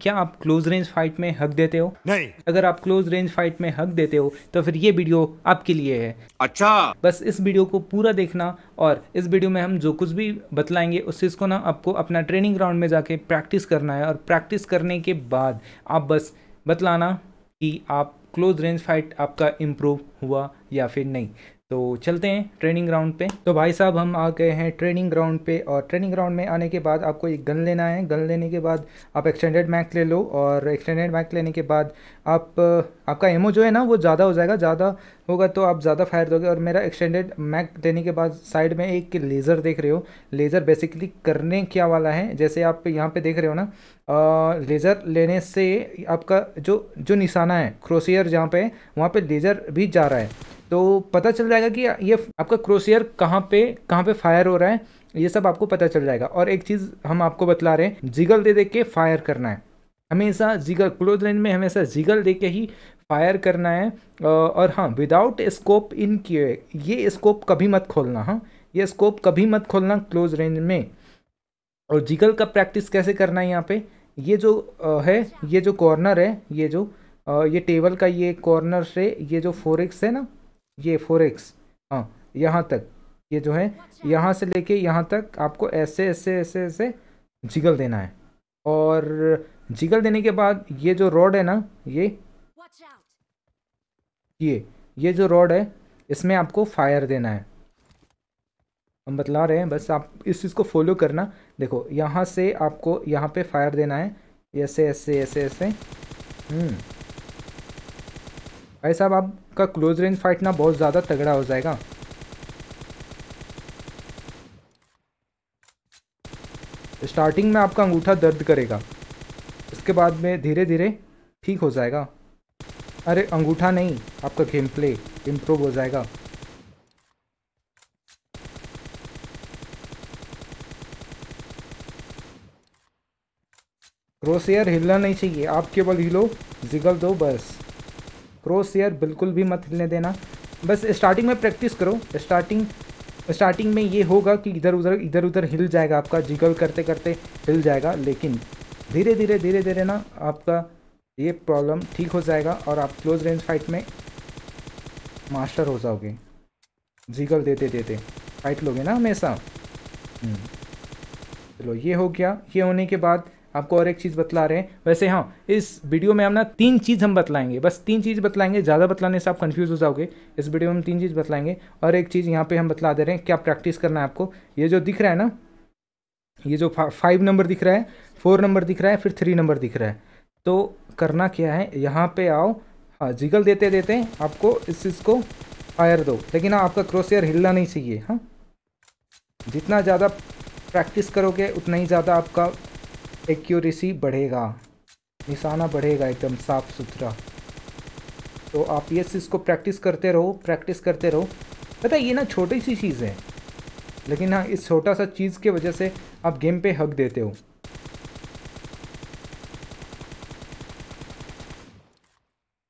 क्या आप close range fight में हक देते हो नहीं अगर आप क्लोज रेंज फाइट में हक देते हो तो फिर ये वीडियो आपके लिए है अच्छा बस इस वीडियो को पूरा देखना और इस वीडियो में हम जो कुछ भी बतलाएंगे उस चीज़ को ना आपको अपना ट्रेनिंग ग्राउंड में जाके प्रैक्टिस करना है और प्रैक्टिस करने के बाद आप बस बतलाना कि आप क्लोज रेंज फाइट आपका इम्प्रूव हुआ या फिर नहीं तो चलते हैं ट्रेनिंग ग्राउंड पे तो भाई साहब हम आ गए हैं ट्रेनिंग ग्राउंड पे और ट्रेनिंग ग्राउंड में आने के बाद आपको एक गन लेना है गन लेने के बाद आप एक्सटेंडेड मैक ले लो और एक्सटेंडेड मैक लेने के बाद आप आपका एमओ जो है ना वो ज़्यादा हो जाएगा ज़्यादा होगा तो आप ज़्यादा फायर दोगे और मेरा एक्सटेंडेड मैक देने के बाद साइड में एक लेज़र देख रहे हो लेज़र बेसिकली करने क्या वाला है जैसे आप यहाँ पर देख रहे हो ना लेज़र लेने से आपका जो जो निशाना है क्रोसियर जहाँ पे वहाँ पर लेज़र भी जा रहा है तो पता चल जाएगा कि ये आपका क्रोसियर कहाँ पे कहाँ पे फायर हो रहा है ये सब आपको पता चल जाएगा और एक चीज़ हम आपको बतला रहे हैं जिगल दे दे के फायर करना है हमेशा जिगल क्लोज रेंज में हमेशा जिगल दे के ही फायर करना है और हाँ विदाउट स्कोप इन किए ये स्कोप कभी मत खोलना हाँ ये स्कोप कभी मत खोलना क्लोज रेंज में और जिगल का प्रैक्टिस कैसे करना है यहाँ पे ये जो है ये जो कॉर्नर है ये जो ये टेबल का ये कॉर्नर से ये जो फोरेक्स है ना ये एक्स हाँ यहाँ तक ये जो है अच्छा। यहाँ से लेके यहाँ तक आपको ऐसे ऐसे ऐसे ऐसे जिगल देना है और जिगल देने के बाद ये जो रॉड है ना ये ये ये जो रॉड है इसमें आपको फायर देना है हम बतला रहे हैं बस आप इस चीज़ को फॉलो करना देखो यहाँ से आपको यहाँ पे फायर देना है ऐसे ऐसे ऐसे ऐसे हम्म भाई साहब आपका क्लोज रेंज फाइट ना बहुत ज़्यादा तगड़ा हो जाएगा स्टार्टिंग में आपका अंगूठा दर्द करेगा उसके बाद में धीरे धीरे ठीक हो जाएगा अरे अंगूठा नहीं आपका गेम प्ले इम्प्रूव हो जाएगा क्रोसियर हिलना नहीं चाहिए आप केवल हिलो जिगल दो बस क्रॉस एयर बिल्कुल भी मत हिलने देना बस स्टार्टिंग में प्रैक्टिस करो स्टार्टिंग स्टार्टिंग में ये होगा कि इधर उधर इधर उधर हिल जाएगा आपका जिगल करते करते हिल जाएगा लेकिन धीरे धीरे धीरे धीरे ना आपका ये प्रॉब्लम ठीक हो जाएगा और आप क्लोज रेंज फाइट में मास्टर हो जाओगे जिगल देते देते फाइट लोगे ना हमेशा हम्म। चलो ये हो गया ये होने के बाद आपको और एक चीज़ बतला रहे हैं वैसे हाँ इस वीडियो में हम ना तीन चीज़ हम बतलाएंगे बस तीन चीज़ बतलाएंगे ज़्यादा बतलाने से आप कन्फ्यूज़ हो जाओगे इस वीडियो में हम तीन चीज़ बतलाएंगे और एक चीज़ यहाँ पे हम बतला दे रहे हैं क्या प्रैक्टिस करना है आपको ये जो दिख रहा है ना ये जो फाइव नंबर दिख रहा है फोर नंबर दिख रहा है फिर थ्री नंबर दिख रहा है तो करना क्या है यहाँ पर आओ हाँ जिगल देते देते आपको इस चीज़ को फायर दो लेकिन हाँ, आपका क्रोसियर हिलना नहीं चाहिए हाँ जितना ज़्यादा प्रैक्टिस करोगे उतना ही ज़्यादा आपका एक्यूरेसी बढ़ेगा निशाना बढ़ेगा एकदम साफ सुथरा तो आप ये इसको प्रैक्टिस करते रहो प्रैक्टिस करते रहो पता ये ना छोटी सी चीज़ है लेकिन हाँ इस छोटा सा चीज़ के वजह से आप गेम पे हक देते हो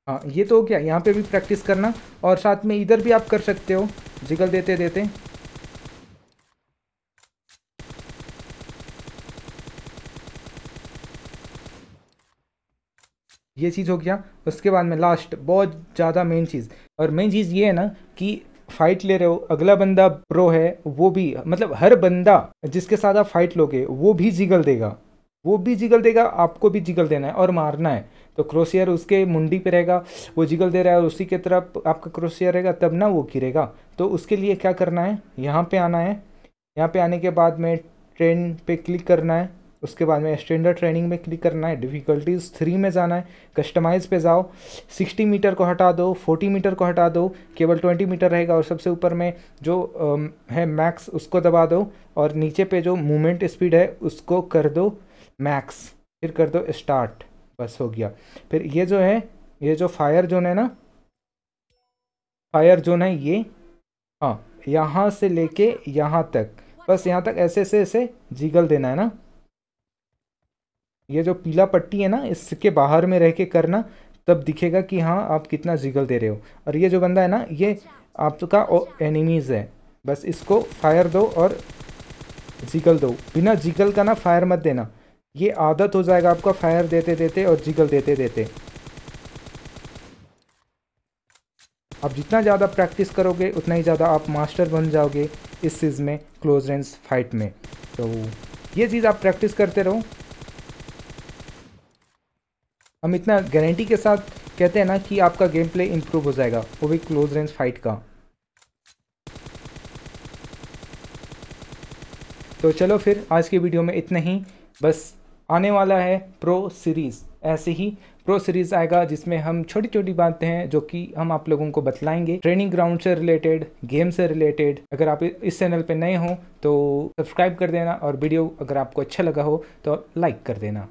हाँ ये तो हो गया यहाँ पे भी प्रैक्टिस करना और साथ में इधर भी आप कर सकते हो जिगल देते देते ये चीज़ हो गया उसके बाद में लास्ट बहुत ज़्यादा मेन चीज़ और मेन चीज़ ये है ना कि फाइट ले रहे हो अगला बंदा प्रो है वो भी मतलब हर बंदा जिसके साथ आप फाइट लोगे वो भी जिगल देगा वो भी जिगल देगा आपको भी जिगल देना है और मारना है तो क्रोसियर उसके मुंडी पे रहेगा वो जिगल दे रहा है और उसी के तरफ आपका क्रोसियर रहेगा तब ना वो गिरेगा तो उसके लिए क्या करना है यहाँ पे आना है यहाँ पे आने के बाद में ट्रेन पे क्लिक करना है उसके बाद में स्टैंडर्ड ट्रेनिंग में क्लिक करना है डिफ़िकल्टीज़ थ्री में जाना है कस्टमाइज़ पे जाओ सिक्सटी मीटर को हटा दो फोर्टी मीटर को हटा दो केवल ट्वेंटी मीटर रहेगा और सबसे ऊपर में जो है मैक्स उसको दबा दो और नीचे पे जो मूवमेंट स्पीड है उसको कर दो मैक्स फिर कर दो स्टार्ट बस हो गया फिर ये जो है ये जो फायर जोन है ना फायर जोन है ये हाँ यहाँ से लेके यहाँ तक बस यहाँ तक ऐसे ऐसे ऐसे जिगल देना है ना ये जो पीला पट्टी है ना इसके बाहर में रह के करना तब दिखेगा कि हाँ आप कितना जिगल दे रहे हो और ये जो बंदा है ना ये आपका एनिमीज़ है बस इसको फायर दो और जिगल दो बिना जिगल का ना फायर मत देना ये आदत हो जाएगा आपका फायर देते देते और जिगल देते देते आप जितना ज़्यादा प्रैक्टिस करोगे उतना ही ज़्यादा आप मास्टर बन जाओगे इस चीज़ में क्लोज रेंज फाइट में तो ये चीज़ आप प्रैक्टिस करते रहो हम इतना गारंटी के साथ कहते हैं ना कि आपका गेम प्ले इम्प्रूव हो जाएगा वो भी क्लोज रेंज फाइट का तो चलो फिर आज की वीडियो में इतना ही बस आने वाला है प्रो सीरीज़ ऐसे ही प्रो सीरीज़ आएगा जिसमें हम छोटी छोटी बातें हैं जो कि हम आप लोगों को बतलाएंगे ट्रेनिंग ग्राउंड से रिलेटेड गेम से रिलेटेड अगर आप इस चैनल पर नए हो तो सब्सक्राइब कर देना और वीडियो अगर आपको अच्छा लगा हो तो लाइक कर देना